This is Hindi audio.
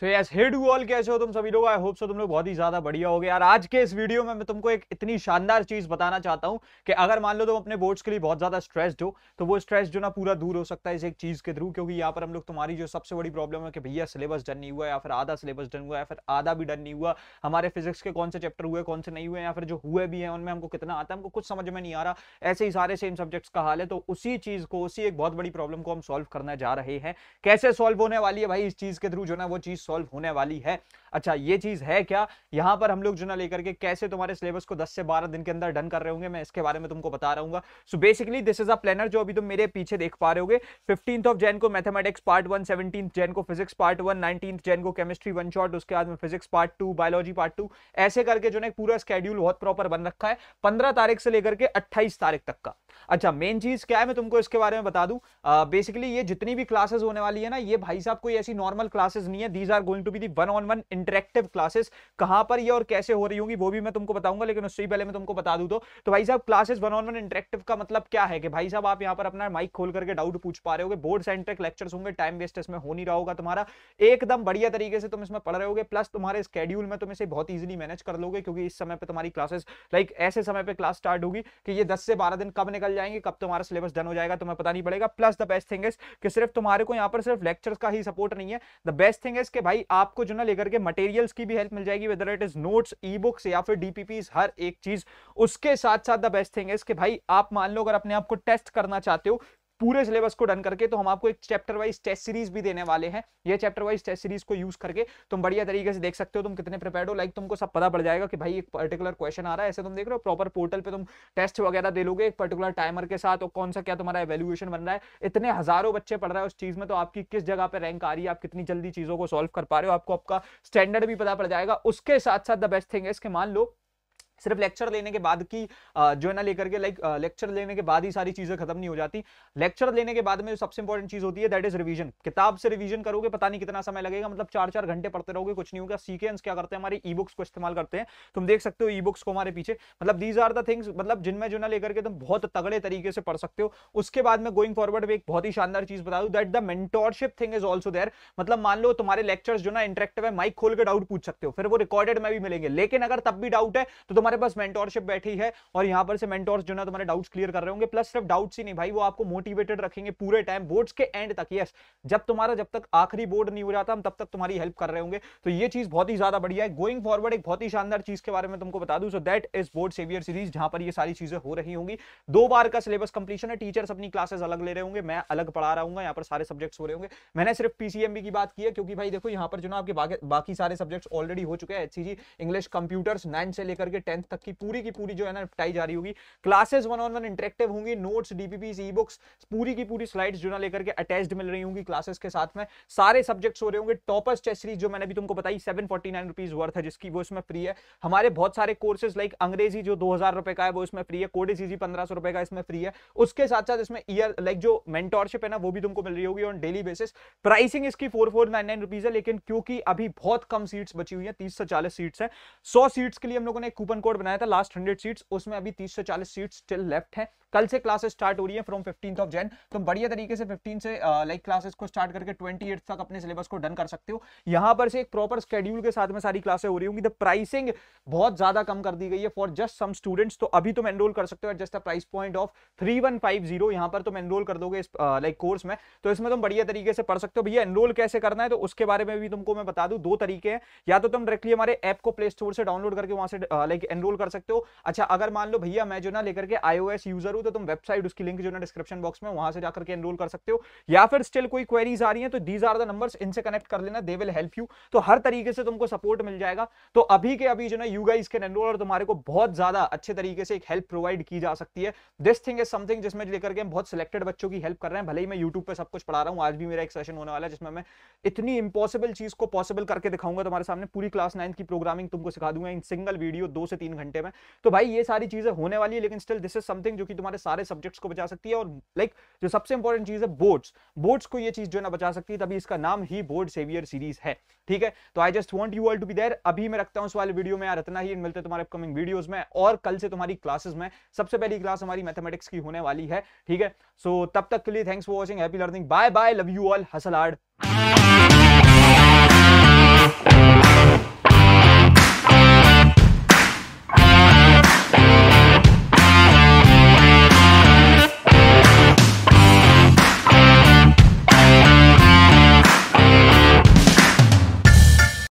so yes hey do all कैसे हो तुम सभी लोग आई होप सो तुम लोग बहुत ही ज्यादा बढ़िया हो गए यार आज के इस वीडियो में मैं तुमको एक इतनी शानदार चीज बताना चाहता हूं कि अगर मान लो तुम अपने बोर्ड्स के लिए बहुत ज्यादा स्ट्रेस्ड हो तो वो स्ट्रेस जो ना पूरा दूर हो सकता है इस एक चीज के थ्रू क्योंकि यहाँ पर हम लोग तुम्हारी जो सबसे बड़ी प्रॉब्लम है कि भैया सिलेबस डन नहीं हुआ या फिर आधा सिलेबस डन हुआ या फिर आधा भी डन नहीं हुआ हमारे फिजिक्स के कौन से चैप्टर हुए कौन से नहीं हुए या फिर जो हुए भी हैं उनमें हमको कितना आता है हमको कुछ समझ में नहीं आ रहा ऐसे ही सारे सेम सब्जेक्ट्स का हाल है तो उसी चीज को उसी एक बहुत बड़ी प्रॉब्लम को हम सोल्व करने जा रहे हैं कैसे सोल्व होने वाली है भाई इस चीज के थ्रू जो ना वो चीज सॉल्व होने वाली है अच्छा ये चीज है क्या यहां पर हम लोग जो ना लेकर के कैसे तुम्हारे सिलेबस को 10 से 12 दिन के अंदर डन कर रहे होंगे मैं इसके बारे में तुमको बता रहा हूँ so basically this is a planner जो अभी तुम मेरे पीछे देख पा रहे होगे फिफ्टीन ऑफ जैन को mathematics part one seventeen Jan को physics part one nineteen Jan को केमिस्ट्री वन शॉट उसके बाद में physics part two biology part two ऐसे करके जो ना पूरा स्केड्यूल बहुत प्रॉपर बन रखा है पंद्रह तारीख से लेकर के अट्ठाईस तारीख तक का अच्छा मेन चीज क्या है मैं तुमको इसके बारे में बता दूं बेसिकली ये जितनी भी क्लासेस होने वाली है ना ये भाई साहब कोई ऐसी नॉर्मल क्लासेस नहीं है these are going to be the one on one interactive classes कहां पर ये और कैसे हो रही होंगी वो भी मैं तुमको बताऊंगा लेकिन उससे पहले मैं तुमको बता दू तो।, तो भाई साहब classes one on one interactive का मतलब क्या है कि भाई साहब आप यहाँ पर अपना माइक खोल करके डाउट पूछ पा रहे हो बोर्ड सेंट्रिक लेक्चर्स होंगे टाइम वेस्ट इसमें हो नहीं रहा होगा तुम्हारा एकदम बढ़िया तरीके से तुम इसमें पढ़ रहे हो प्लस तुम्हारे स्केड्यूल में तुम इसे बहुत ईजिली मैनेज कर लोगे क्योंकि इस समय पर तुम्हारी क्लासेस लाइक ऐसे समय पर क्लास स्टार्ट होगी कि ये दस से बारह दिन कब निकल जाएंगे कब तुम्हारा सिलेबस डन हो जाएगा तुम्हें पता नहीं पड़ेगा plus the best thing is कि सिर्फ तुम्हारे को यहाँ पर सिर्फ लेक्चर्स का ही सपोर्ट नहीं है द बेस्ट थिंग इज कि भाई आपको जो ना लेकर के मटेरियल्स की भी हेल्प मिल जाएगी whether it is notes e books या फिर डीपीपीज हर एक चीज उसके साथ साथ द बेस्ट थिंग है इसके भाई आप मान लो अगर अपने आप को टेस्ट करना चाहते हो पूरे सिलेबस को डन करके तो हम आपको एक चैप्टर वाइज टेस्ट सीरीज भी देने वाले हैं ये चैप्टर वाइज टेस्ट सीरीज को यूज करके तुम बढ़िया तरीके से देख सकते हो तुम कितने प्रिपेयर हो लाइक तुमको सब पता पड़ जाएगा कि भाई एक पर्टिकुलर क्वेश्चन आ रहा है ऐसे तुम देख रहे हो प्रॉपर पोर्टल पे तुम टेस्ट वगैरह दे लोगे एक पर्टिकुलर टाइमर के साथ और कौन सा क्या तुम्हारा एवेल्युएशन बन रहा है इतने हजारों बच्चे पढ़ रहे हैं उस चीज में तो आपकी किस जगह पर रैंक आ रही है आप कितनी जल्दी चीजों को सोल्व कर पा रहे हो आपको आपका स्टैंडर्ड भी पता पड़ जाएगा उसके साथ साथ द बेस्ट थिंग है इसके मान लो सिर्फ लेक्चर लेने के बाद की जो है ना लेकर के लाइक लेक्चर लेने के बाद ही सारी चीजें खत्म नहीं हो जाती लेक्चर लेने के बाद में सबसे इंपॉर्टेंट चीज होती है दैट इज रिवीजन किताब से रिवीजन करोगे पता नहीं कितना समय लगेगा मतलब चार चार घंटे पढ़ते रहोगे कुछ नहीं होगा सीकेंस क्या करते हैं हमारे ई बुक्स को इस्तेमाल करते हैं तुम देख सकते हो ई बुक्स को हमारे पीछे मतलब दीज आर द थिंग्स मतलब जिनमें जो ना लेकर के तुम बहुत तगड़े तरीके से पढ़ सकते हो उसके बाद में गोइंग फॉरवर्ड एक बहुत ही शानदार चीज बता दू that the mentorship thing is also there मतलब मान लो तुम्हारे लेक्चर्स जो ना इंटरेक्टिव है माइक खोल के डाउट पूछ सकते हो फिर वो रिकॉर्डेड में भी मिलेंगे लेकिन अगर तब भी डाउट है तो तुम हमारे पास मेंटोरशिप बैठी है और यहाँ पर से मेंटोर्स जो ना तुम्हारे डाउट्स क्लियर कर रहे होंगे प्लस सिर्फ डाउट्स ही नहीं भाई वो आपको मोटिवेटेड रखेंगे पूरे टाइम बोर्ड्स के एंड तक यस जब तुम्हारा जब तक आखिरी बोर्ड नहीं हो जाता हम तब तक तुम्हारी हेल्प कर रहे होंगे तो ये चीज बहुत ही ज्यादा बढ़िया है गोइंग फॉरवर्ड एक बहुत ही शानदार चीज के बारे में तुमको बता दू so that is board saviour series जहां पर ये सारी चीजें हो रही होंगी दो बार का सिलेबस कंप्लीशन है टीचर्स अपनी क्लासेस अलग ले रहे होंगे मैं अलग पढ़ा रहा हूँ यहाँ पर सारे सब्जेक्ट्स हो रहे होंगे मैंने सिर्फ पीसीएमबी की बात की है क्योंकि भाई देखो यहाँ पर जो ना आपके बाकी सारे सब्जेक्ट्स ऑलरेडी हो चुके हैं एचसीजी इंग्लिश कंप्यूटर्स नाइन से लेकर के टेंथ तक की पूरी की पूरी जो है ना निपटाई जा रही होगी classes one on one interactive होंगी नोट्स डीपीपीस ई बुक्स पूरी की पूरी स्लाइड्स जो ना लेकर के अटैच्ड मिल रही होंगी क्लासेस के साथ में सारे सब्जेक्ट्स हो रहे होंगे टॉपर्स चेसरी जो मैंने भी तुमको बताई seven forty nine rupees worth है जिसकी वो इसमें फ्री है हमारे बहुत सारे कोर्सेज लाइक अंग्रेजी जो दो हजार रुपए का है वो इसमें फ्री है कोडिस इजी पंद्रह सौ रुपए का इसमें फ्री है उसके साथ साथ इसमें ईयर लाइक जो मेंटोरशिप है ना वो भी तुमको मिल रही होगी ऑन डेली बेसिस प्राइसिंग इसकी four four nine nine rupees है लेकिन क्योंकि अभी बहुत कम सीट्स बची हुई है तीस से चालीस सीट्स है सौ सीट्स के लिए हम लोगों ने कूपन कोड बनाया था लास्ट हंड्रेड सीट्स उसमें अभी तीस से चालीस सीट स्टिल लेफ्ट है कल से क्लासेस स्टार्ट हो रही है फ्रॉम फिफ्टीन ऑफ जैन तुम बढ़िया तरीके से फिफ्टीन से लाइक uh, क्लासेस को स्टार्ट करके ट्वेंटी तक अपने सिलेबस को डन कर सकते हो यहाँ पर से एक प्रॉपर स्केड्यूल के साथ में सारी क्लासेस हो रही होंगी द प्राइसिंग बहुत ज्यादा कम कर दी गई है फॉर जस्ट सम स्टूडेंट्स तो अभी तुम एनरोल कर सकते हो just the price point of three one five zero यहाँ पर तुम एनरोल कर दोगे लाइक कोर्स uh, में तो इसमें तुम बढ़िया तरीके से पढ़ सकते हो भैया एनरोल कैसे करना है तो उसके बारे में भी तुमको मैं बता दू दो तरीके हैं या तो तुम डायरेक्टली हमारे ऐप को प्ले स्टोर से डाउनलोड करके वहां से लाइक uh, एनरोल कर सकते हो अच्छा अगर मान लो भैया मैं जो ना लेकर के आईओएस यूजर हूं तो तुम वेबसाइट उसकी लिंक जो ना डिस्क्रिप्शन बॉक्स में वहां से जाकर के एनरोल कर सकते हो या फिर स्टिल कोई क्वेरीज आ रही है तो दीज आर द नंबर इनसे कनेक्ट कर लेना दे विल हेल्प यू तो हर तरीके से तुमको सपोर्ट मिल जाएगा तो अभी के अभी जो ना यू गाइस कैन एनरोल और तुम्हारे को बहुत ज्यादा अच्छे तरीके से एक हेल्प प्रोवाइड की जा सकती है दिस थिंग इज समथिंग जिसमें लेकर के हम बहुत सिलेक्टेड बच्चों की हेल्प कर रहे हैं भले ही मैं यूट्यूब पर सब कुछ पढ़ा रहा हूँ आज भी मेरा एक सेशन होने वाला है जिसमें मैं इतनी इंपॉसिबल चीज को पॉसिबल करके दिखाऊंगा तुम्हारे सामने पूरी क्लास नाइन्थ की प्रोग्रामिंग तुमको सिखा दूंगा इन सिंगल वीडियो दो से तीन घंटे में तो भाई ये सारी चीजें होने वाली है लेकिन स्टिल दिस इज समथिंग जो कि तुम्हारे सारे सब्जेक्ट्स को बचा सकती है और लाइक like, जो सबसे इंपॉर्टेंट चीज है बोर्ड्स बोर्ड्स को ये चीज जो है ना बचा सकती है तभी इसका नाम ही बोर्ड सेवियर सीरीज है ठीक है तो I just want you all to be there अभी मैं रखता हूँ उस वाले वीडियो में यार इतना ही मिलते तुम्हारे अपकमिंग वीडियोज में और कल से तुम्हारी क्लासेस में सबसे पहली क्लास हमारी मैथमेटिक्स की होने वाली है ठीक है सो तब तक के लिए thanks for watching happy learning bye bye love you all hustle आर्ड